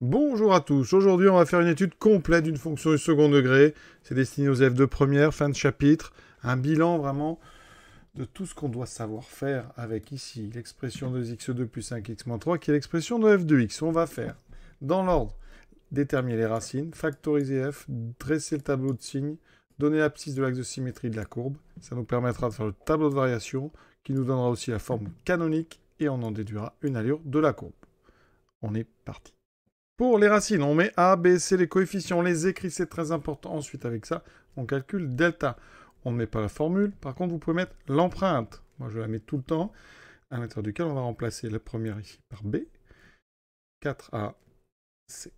Bonjour à tous, aujourd'hui on va faire une étude complète d'une fonction du second degré, c'est destiné aux f de première, fin de chapitre, un bilan vraiment de tout ce qu'on doit savoir faire avec ici l'expression de x2 plus 5x 3 qui est l'expression de f de x. On va faire dans l'ordre déterminer les racines, factoriser f, dresser le tableau de signes, donner l'abscisse de l'axe de symétrie de la courbe, ça nous permettra de faire le tableau de variation qui nous donnera aussi la forme canonique et on en déduira une allure de la courbe. On est parti. Pour les racines, on met A, B, C, les coefficients, on les écrit, c'est très important. Ensuite, avec ça, on calcule delta. On ne met pas la formule, par contre, vous pouvez mettre l'empreinte. Moi, je la mets tout le temps, à l'intérieur duquel on va remplacer la première ici par B, 4A, C.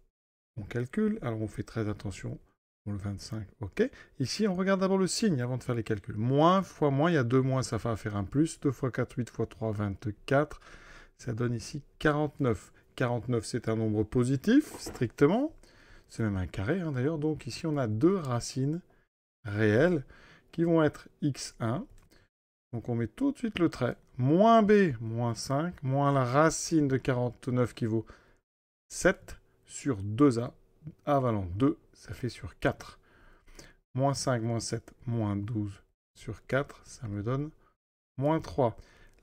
On calcule, alors on fait très attention pour le 25, ok. Ici, on regarde d'abord le signe avant de faire les calculs. Moins fois moins, il y a deux moins, ça va faire un plus. 2 fois 4, 8 fois 3, 24. Ça donne ici 49. 49, c'est un nombre positif, strictement. C'est même un carré, hein, d'ailleurs. Donc ici, on a deux racines réelles qui vont être x1. Donc on met tout de suite le trait. Moins b, moins 5, moins la racine de 49 qui vaut 7 sur 2a. a valant 2, ça fait sur 4. Moins 5, moins 7, moins 12 sur 4, ça me donne moins 3.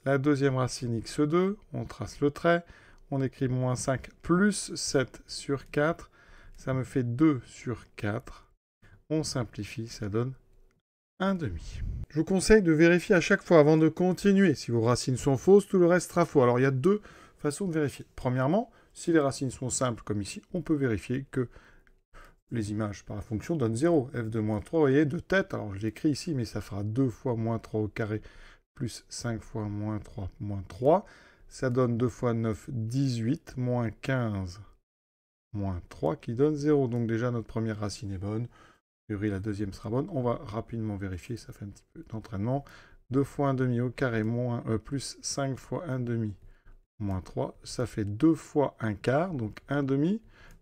La deuxième racine x2, on trace le trait on écrit moins 5 plus 7 sur 4, ça me fait 2 sur 4. On simplifie, ça donne 1 demi. Je vous conseille de vérifier à chaque fois avant de continuer. Si vos racines sont fausses, tout le reste sera faux. Alors il y a deux façons de vérifier. Premièrement, si les racines sont simples comme ici, on peut vérifier que les images par la fonction donnent 0. f de moins 3, vous voyez, de tête, alors je l'écris ici, mais ça fera 2 fois moins 3 au carré plus 5 fois moins 3 moins 3 ça donne 2 fois 9, 18, moins 15, moins 3 qui donne 0. Donc déjà notre première racine est bonne. A la deuxième sera bonne. On va rapidement vérifier, ça fait un petit peu d'entraînement. 2 fois 1 demi au carré euh, plus 5 fois 1 demi moins 3, ça fait 2 fois 1 quart, donc 1 demi,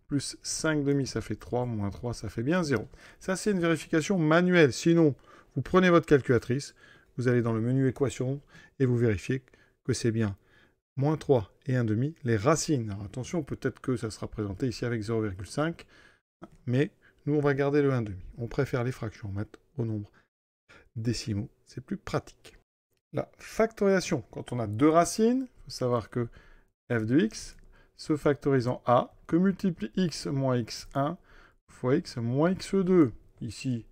plus 5 demi, ça fait 3, moins 3, ça fait bien 0. Ça, c'est une vérification manuelle. Sinon, vous prenez votre calculatrice, vous allez dans le menu équation et vous vérifiez que c'est bien moins 3 et 1,5, les racines. Alors attention, peut-être que ça sera présenté ici avec 0,5, mais nous, on va garder le 1,5. On préfère les fractions en mettre au nombre décimaux. C'est plus pratique. La factorisation. Quand on a deux racines, il faut savoir que f de x se factorise en a, que multiplie x moins x1 fois x moins x2. Ici,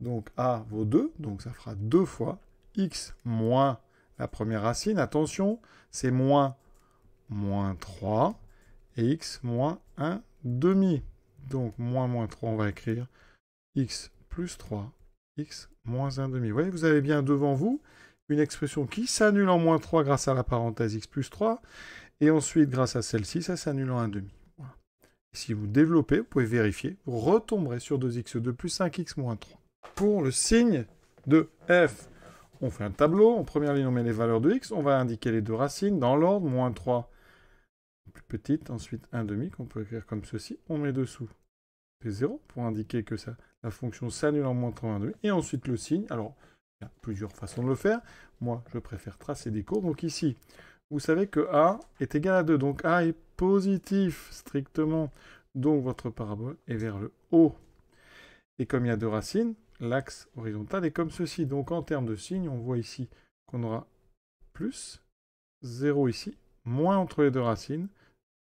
donc a vaut 2, donc ça fera 2 fois x moins la première racine, attention, c'est moins moins 3 et x moins 1 demi. Donc moins moins 3, on va écrire x plus 3, x moins 1 demi. Vous voyez, vous avez bien devant vous une expression qui s'annule en moins 3 grâce à la parenthèse x plus 3, et ensuite grâce à celle-ci, ça s'annule en 1 demi. Si vous développez, vous pouvez vérifier, vous retomberez sur 2x2 plus 5x moins 3. Pour le signe de f on fait un tableau. En première ligne, on met les valeurs de x. On va indiquer les deux racines dans l'ordre. Moins 3, plus petite. Ensuite, 1,5 demi, qu'on peut écrire comme ceci. On met dessous c'est 0 pour indiquer que ça, la fonction s'annule en moins 3, Et ensuite, le signe. Alors, il y a plusieurs façons de le faire. Moi, je préfère tracer des courbes. Donc ici, vous savez que A est égal à 2. Donc A est positif, strictement. Donc votre parabole est vers le haut. Et comme il y a deux racines, l'axe horizontal est comme ceci. Donc en termes de signes, on voit ici qu'on aura plus, 0 ici, moins entre les deux racines,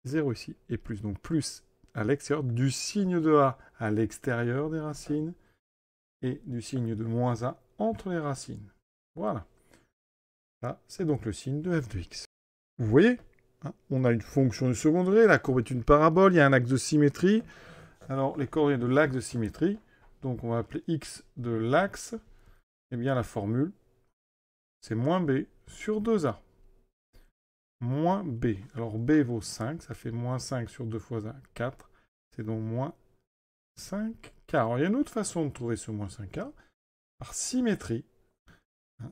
0 ici et plus. Donc plus à l'extérieur du signe de A à l'extérieur des racines et du signe de moins A entre les racines. Voilà. Là, c'est donc le signe de f de x. Vous voyez hein, On a une fonction de seconde degré, la courbe est une parabole, il y a un axe de symétrie. Alors, les coordonnées de l'axe de symétrie, donc on va appeler x de l'axe, et eh bien la formule, c'est moins b sur 2a. Moins b. Alors b vaut 5, ça fait moins 5 sur 2 fois 1, 4. C'est donc moins 5k. Alors il y a une autre façon de trouver ce moins 5k, par symétrie. Hein,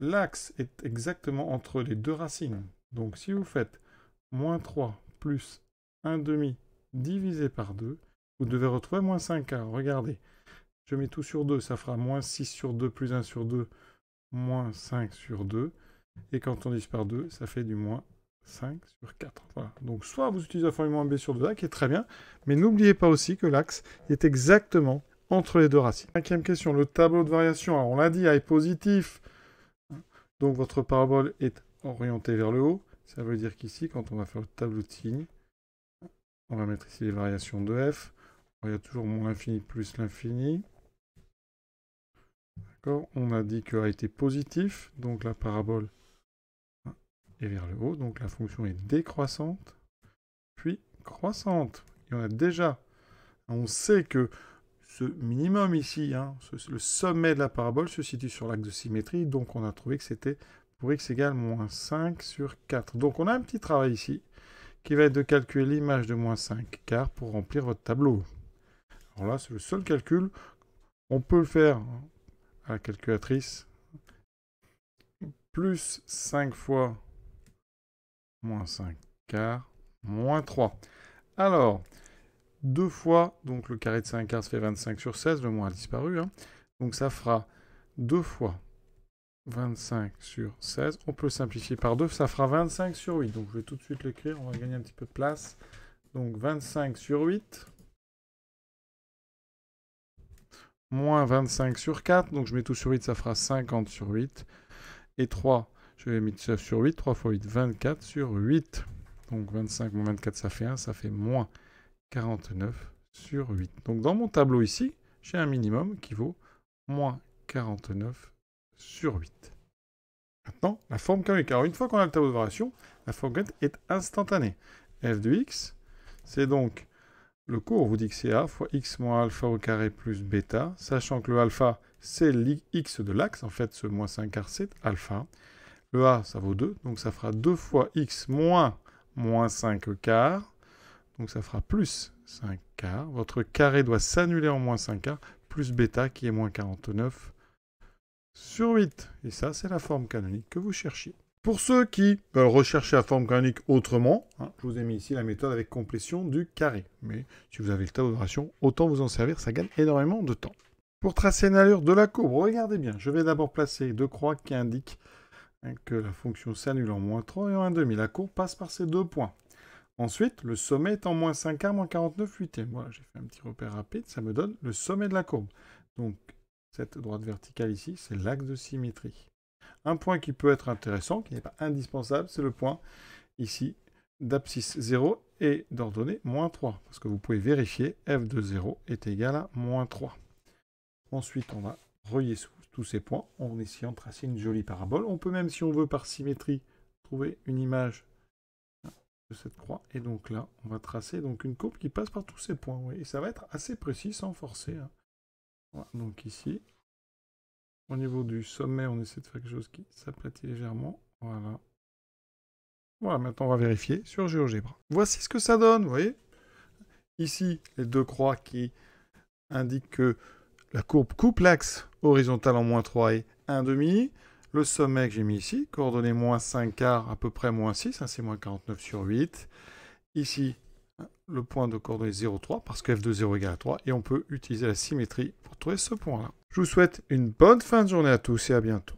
l'axe est exactement entre les deux racines. Donc si vous faites moins 3 plus 1 demi divisé par 2, vous devez retrouver moins 5 a Regardez. Je mets tout sur 2. Ça fera moins 6 sur 2 plus 1 sur 2. Moins 5 sur 2. Et quand on divise par 2, ça fait du moins 5 sur 4. Donc soit vous utilisez la formule moins b sur 2a, qui est très bien, mais n'oubliez pas aussi que l'axe est exactement entre les deux racines. Cinquième question, le tableau de variation. Alors on l'a dit, a est positif. Donc votre parabole est orientée vers le haut. Ça veut dire qu'ici, quand on va faire le tableau de signes, on va mettre ici les variations de f il y a toujours moins l'infini plus l'infini. D'accord On a dit que A été positif, donc la parabole est vers le haut, donc la fonction est décroissante, puis croissante. Et on a déjà, on sait que ce minimum ici, hein, le sommet de la parabole se situe sur l'axe de symétrie, donc on a trouvé que c'était pour x égale moins 5 sur 4. Donc on a un petit travail ici qui va être de calculer l'image de moins 5 car pour remplir votre tableau. Alors là, c'est le seul calcul. On peut le faire à la calculatrice. Plus 5 fois moins 5 quarts, moins 3. Alors, 2 fois, donc le carré de 5 quarts, fait 25 sur 16, le moins a disparu. Hein. Donc ça fera 2 fois 25 sur 16. On peut simplifier par 2, ça fera 25 sur 8. Donc je vais tout de suite l'écrire, on va gagner un petit peu de place. Donc 25 sur 8, moins 25 sur 4. Donc je mets tout sur 8, ça fera 50 sur 8. Et 3, je vais mettre ça sur 8. 3 fois 8, 24 sur 8. Donc 25 moins 24, ça fait 1. Ça fait moins 49 sur 8. Donc dans mon tableau ici, j'ai un minimum qui vaut moins 49 sur 8. Maintenant, la forme carré. Alors une fois qu'on a le tableau de variation, la forme est instantanée. f de x, c'est donc le cours vous dit que c'est a fois x moins alpha au carré plus bêta, sachant que le alpha, c'est x de l'axe, en fait, ce moins 5 quarts, c'est alpha. Le a, ça vaut 2, donc ça fera 2 fois x moins moins 5 quarts, donc ça fera plus 5 quarts. Votre carré doit s'annuler en moins 5 quarts, plus bêta qui est moins 49 sur 8. Et ça, c'est la forme canonique que vous cherchiez. Pour ceux qui veulent rechercher la forme canonique autrement, hein, je vous ai mis ici la méthode avec complétion du carré. Mais si vous avez le tableau de ration, autant vous en servir, ça gagne énormément de temps. Pour tracer une allure de la courbe, regardez bien, je vais d'abord placer deux croix qui indiquent hein, que la fonction s'annule en moins 3 et en 1,5. La courbe passe par ces deux points. Ensuite, le sommet est en moins 5 a moins 49 huitièmes. Voilà, j'ai fait un petit repère rapide, ça me donne le sommet de la courbe. Donc, cette droite verticale ici, c'est l'axe de symétrie. Un point qui peut être intéressant, qui n'est pas indispensable, c'est le point ici d'abscisse 0 et d'ordonnée moins 3. Parce que vous pouvez vérifier f de 0 est égal à moins 3. Ensuite, on va relier tous ces points en essayant de tracer une jolie parabole. On peut même, si on veut, par symétrie, trouver une image de cette croix. Et donc là, on va tracer donc une courbe qui passe par tous ces points. Et ça va être assez précis sans forcer. Hein. donc ici, au niveau du sommet, on essaie de faire quelque chose qui s'aplatit légèrement. Voilà. Voilà, maintenant on va vérifier sur GeoGebra. Voici ce que ça donne, vous voyez Ici, les deux croix qui indiquent que la courbe coupe l'axe horizontal en moins 3 et 1,5. Le sommet que j'ai mis ici, coordonnée moins 5 quarts, à peu près moins 6, c'est moins 49 sur 8. Ici, le point de coordonnée 0,3 parce que f de 0 égale à 3 et on peut utiliser la symétrie pour trouver ce point-là. Je vous souhaite une bonne fin de journée à tous et à bientôt.